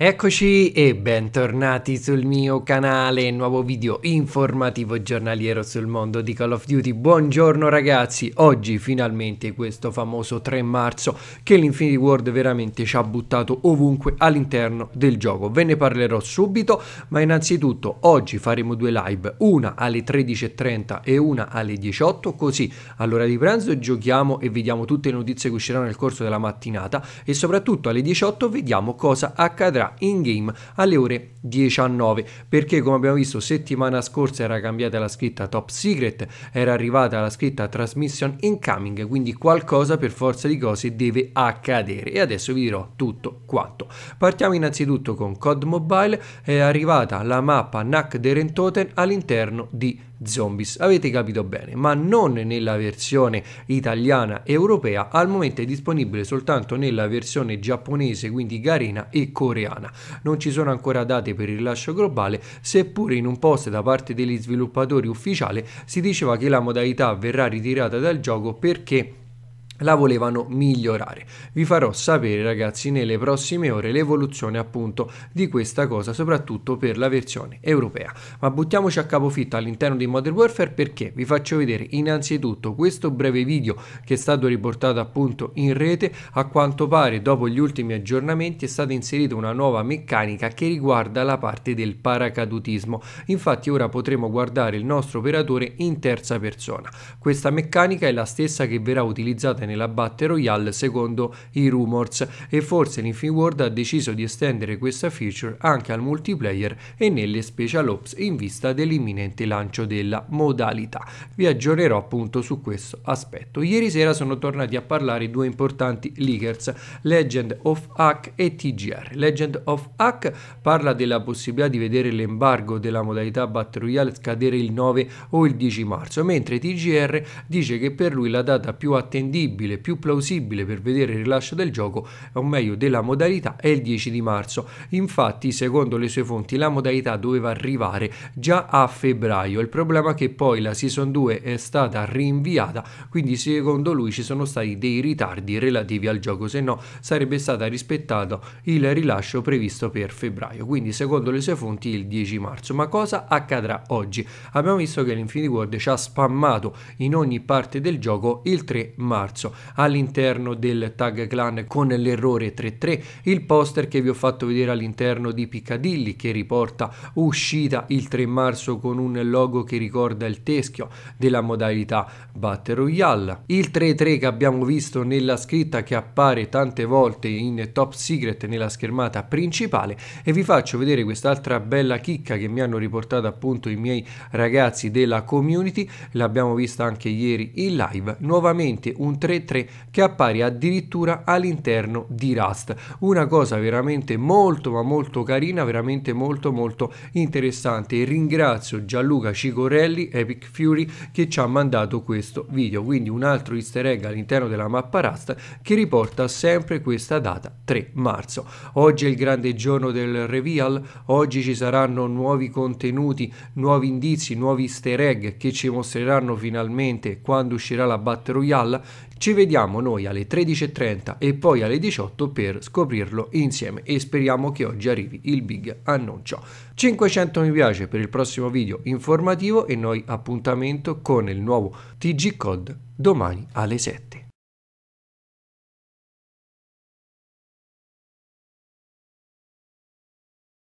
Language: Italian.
Eccoci e bentornati sul mio canale, nuovo video informativo giornaliero sul mondo di Call of Duty. Buongiorno ragazzi, oggi finalmente questo famoso 3 marzo che l'Infinity World veramente ci ha buttato ovunque all'interno del gioco. Ve ne parlerò subito, ma innanzitutto oggi faremo due live, una alle 13.30 e una alle 18, così all'ora di pranzo giochiamo e vediamo tutte le notizie che usciranno nel corso della mattinata e soprattutto alle 18 vediamo cosa accadrà in game alle ore 19 perché come abbiamo visto settimana scorsa era cambiata la scritta top secret era arrivata la scritta transmission incoming quindi qualcosa per forza di cose deve accadere e adesso vi dirò tutto quanto partiamo innanzitutto con COD Mobile è arrivata la mappa NAC Derentoten all'interno di Zombies. Avete capito bene, ma non nella versione italiana europea, al momento è disponibile soltanto nella versione giapponese, quindi Garena e coreana americana. Non ci sono ancora date per il rilascio globale, seppure in un post da parte degli sviluppatori ufficiale si diceva che la modalità verrà ritirata dal gioco perché la volevano migliorare. Vi farò sapere ragazzi nelle prossime ore l'evoluzione appunto di questa cosa, soprattutto per la versione europea. Ma buttiamoci a capofitto all'interno di Modern Warfare perché vi faccio vedere innanzitutto questo breve video che è stato riportato appunto in rete, a quanto pare dopo gli ultimi aggiornamenti è stata inserita una nuova meccanica che riguarda la parte del paracadutismo. Infatti ora potremo guardare il nostro operatore in terza persona. Questa meccanica è la stessa che verrà utilizzata nella Battle Royale secondo i rumors e forse l'Infinite World ha deciso di estendere questa feature anche al multiplayer e nelle special ops in vista dell'imminente lancio della modalità. Vi aggiornerò appunto su questo aspetto. Ieri sera sono tornati a parlare due importanti leakers, Legend of Hack e TGR. Legend of Hack parla della possibilità di vedere l'embargo della modalità Battle Royale scadere il 9 o il 10 marzo, mentre TGR dice che per lui la data più attendibile fattibile, più plausibile per vedere il rilascio del gioco, o meglio della modalità, è il 10 di marzo. Infatti, secondo le sue fonti, la modalità doveva arrivare già a febbraio. Il problema è che poi la Season 2 è stata rinviata, quindi secondo lui ci sono stati dei ritardi relativi al gioco, se no sarebbe stato rispettato il rilascio previsto per febbraio. Quindi, secondo le sue fonti, il 10 marzo. Ma cosa accadrà oggi? Abbiamo visto che l'Infinity World ci ha spammato in ogni parte del gioco il 3 marzo stesso all'interno del tag clan con l'errore 3-3, il poster che vi ho fatto vedere all'interno di Piccadilly che riporta uscita il 3 marzo con un logo che ricorda il teschio della modalità Battle Royale, il 3-3 che abbiamo visto nella scritta che appare tante volte in Top Secret nella schermata principale e vi faccio vedere quest'altra bella chicca che mi hanno riportato appunto i miei ragazzi della community, l'abbiamo vista anche ieri in live, nuovamente un 3 3 3.3 che appare addirittura all'interno di Rust. Una cosa veramente molto ma molto carina, veramente molto molto interessante. E ringrazio Gianluca Cicorelli, Epic Fury, che ci ha mandato questo video. Quindi un altro easter egg all'interno della mappa Rust che riporta sempre questa data, 3 marzo. Oggi è il grande giorno del reveal, oggi ci saranno nuovi contenuti, nuovi indizi, nuovi easter egg che ci mostreranno finalmente quando uscirà la Battle Royale ci vediamo noi alle 13.30 e poi alle 18 per scoprirlo insieme e speriamo che oggi arrivi il big annuncio. 500 mi piace per il prossimo video informativo e noi appuntamento con il nuovo TG Code domani alle 7.